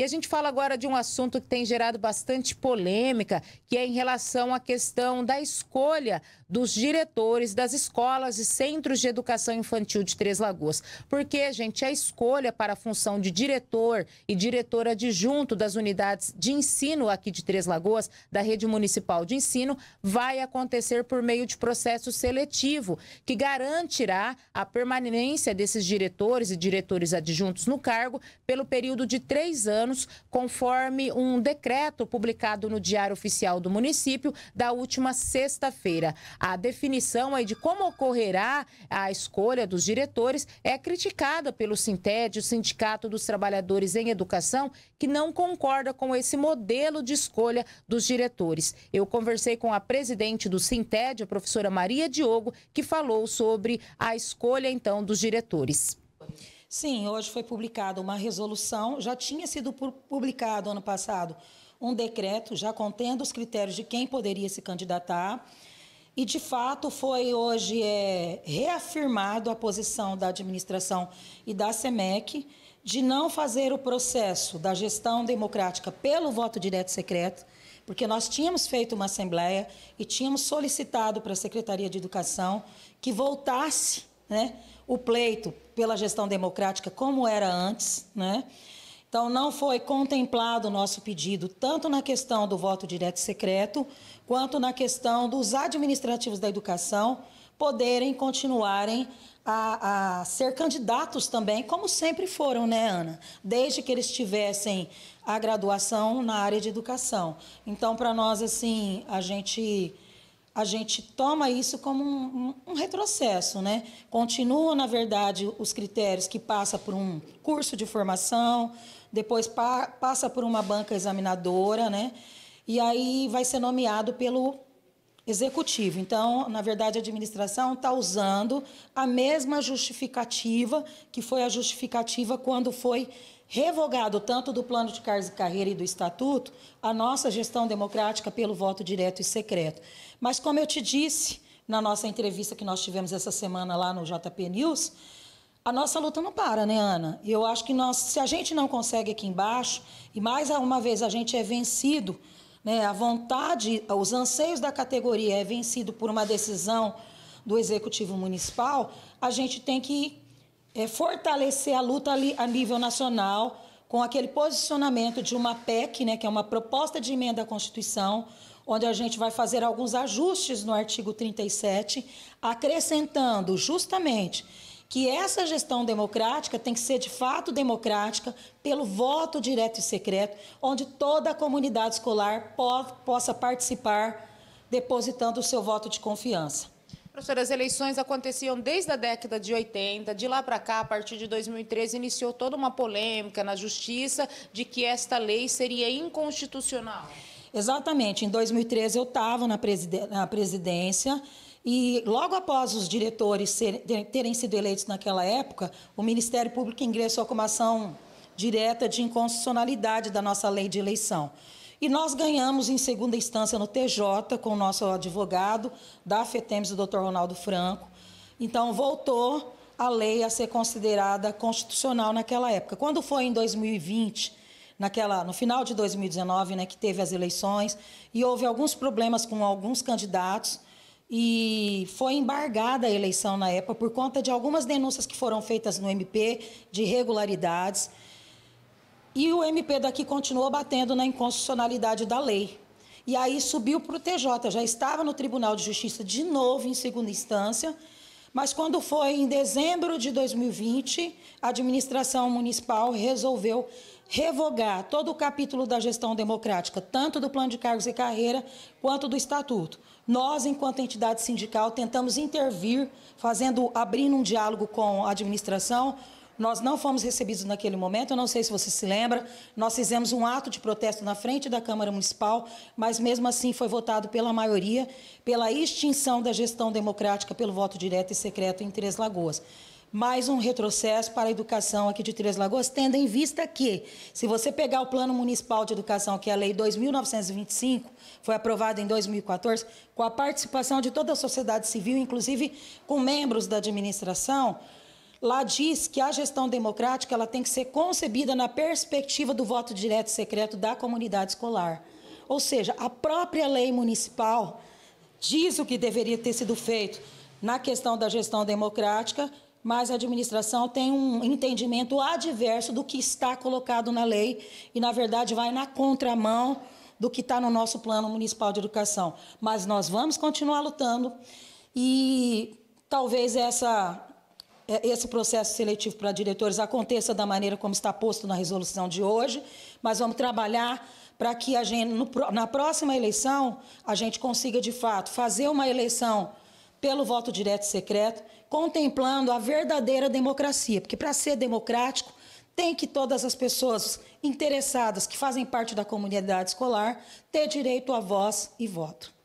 E a gente fala agora de um assunto que tem gerado bastante polêmica, que é em relação à questão da escolha dos diretores das escolas e centros de educação infantil de Três Lagoas. Porque, gente, a escolha para a função de diretor e diretora adjunto das unidades de ensino aqui de Três Lagoas, da rede municipal de ensino, vai acontecer por meio de processo seletivo, que garantirá a permanência desses diretores e diretores adjuntos no cargo pelo período de três anos anos, conforme um decreto publicado no Diário Oficial do Município da última sexta-feira. A definição aí de como ocorrerá a escolha dos diretores é criticada pelo Sinted, o Sindicato dos Trabalhadores em Educação, que não concorda com esse modelo de escolha dos diretores. Eu conversei com a presidente do Sinted, a professora Maria Diogo, que falou sobre a escolha então dos diretores. Sim, hoje foi publicada uma resolução, já tinha sido publicado ano passado um decreto já contendo os critérios de quem poderia se candidatar. E, de fato, foi hoje é, reafirmado a posição da administração e da SEMEC de não fazer o processo da gestão democrática pelo voto direto secreto, porque nós tínhamos feito uma assembleia e tínhamos solicitado para a Secretaria de Educação que voltasse né? o pleito pela gestão democrática como era antes. Né? Então, não foi contemplado o nosso pedido, tanto na questão do voto direto e secreto, quanto na questão dos administrativos da educação poderem continuarem a, a, ser candidatos também, como sempre foram, né, Ana? Desde que eles tivessem a graduação na área de educação. Então, para nós, assim, a gente a gente toma isso como um, um, retrocesso, né? Continua, na verdade, os critérios que passa por um curso de formação, depois pa passa por uma banca examinadora, né? E aí vai ser nomeado pelo executivo. Então, na verdade, a administração está usando a mesma justificativa que foi a justificativa quando foi revogado tanto do plano de carreira e do estatuto a nossa gestão democrática pelo voto direto e secreto. Mas, como eu te disse na nossa entrevista que nós tivemos essa semana lá no JP News, a nossa luta não para, né, Ana? Eu acho que nós, se a gente não consegue aqui embaixo, e mais uma vez a gente é vencido né? A vontade, os anseios da categoria é vencido por uma decisão do Executivo Municipal, a gente tem que é, fortalecer a luta ali, a nível nacional com aquele posicionamento de uma PEC, né, que é uma proposta de emenda à Constituição, onde a gente vai fazer alguns ajustes no artigo 37, acrescentando justamente que essa gestão democrática tem que ser de fato democrática, pelo voto direto e secreto, onde toda a comunidade escolar po possa participar, depositando o seu voto de confiança. Professora, as eleições aconteciam desde a década de 80, de lá para cá, a partir de 2013, iniciou toda uma polêmica na justiça de que esta lei seria inconstitucional. Exatamente, em 2013 eu estava na, na presidência e logo após os diretores serem, terem sido eleitos naquela época, o Ministério Público ingressou com uma ação direta de inconstitucionalidade da nossa lei de eleição. E nós ganhamos em segunda instância no TJ com o nosso advogado da FETEMES, o Dr. Ronaldo Franco. Então voltou a lei a ser considerada constitucional naquela época. Quando foi em 2020, naquela, no final de 2019, né, que teve as eleições e houve alguns problemas com alguns candidatos, e foi embargada a eleição na época por conta de algumas denúncias que foram feitas no MP de irregularidades. E o MP daqui continuou batendo na inconstitucionalidade da lei. E aí subiu para o TJ, já estava no Tribunal de Justiça de novo, em segunda instância, mas quando foi em dezembro de 2020, a administração municipal resolveu revogar todo o capítulo da gestão democrática, tanto do plano de cargos e carreira quanto do estatuto. Nós, enquanto entidade sindical, tentamos intervir, fazendo abrindo um diálogo com a administração, nós não fomos recebidos naquele momento, eu não sei se você se lembra. Nós fizemos um ato de protesto na frente da Câmara Municipal, mas mesmo assim foi votado pela maioria pela extinção da gestão democrática pelo voto direto e secreto em Três Lagoas mais um retrocesso para a educação aqui de Três Lagoas, tendo em vista que, se você pegar o Plano Municipal de Educação, que é a Lei 2.925, foi aprovada em 2014, com a participação de toda a sociedade civil, inclusive com membros da administração, Lá diz que a gestão democrática ela tem que ser concebida na perspectiva do voto direto e secreto da comunidade escolar. Ou seja, a própria lei municipal diz o que deveria ter sido feito na questão da gestão democrática, mas a administração tem um entendimento adverso do que está colocado na lei e, na verdade, vai na contramão do que está no nosso plano municipal de educação. Mas nós vamos continuar lutando e talvez essa é, esse processo seletivo para diretores aconteça da maneira como está posto na resolução de hoje, mas vamos trabalhar para que a gente, no, na próxima eleição a gente consiga, de fato, fazer uma eleição pelo voto direto e secreto, contemplando a verdadeira democracia, porque para ser democrático tem que todas as pessoas interessadas que fazem parte da comunidade escolar ter direito a voz e voto.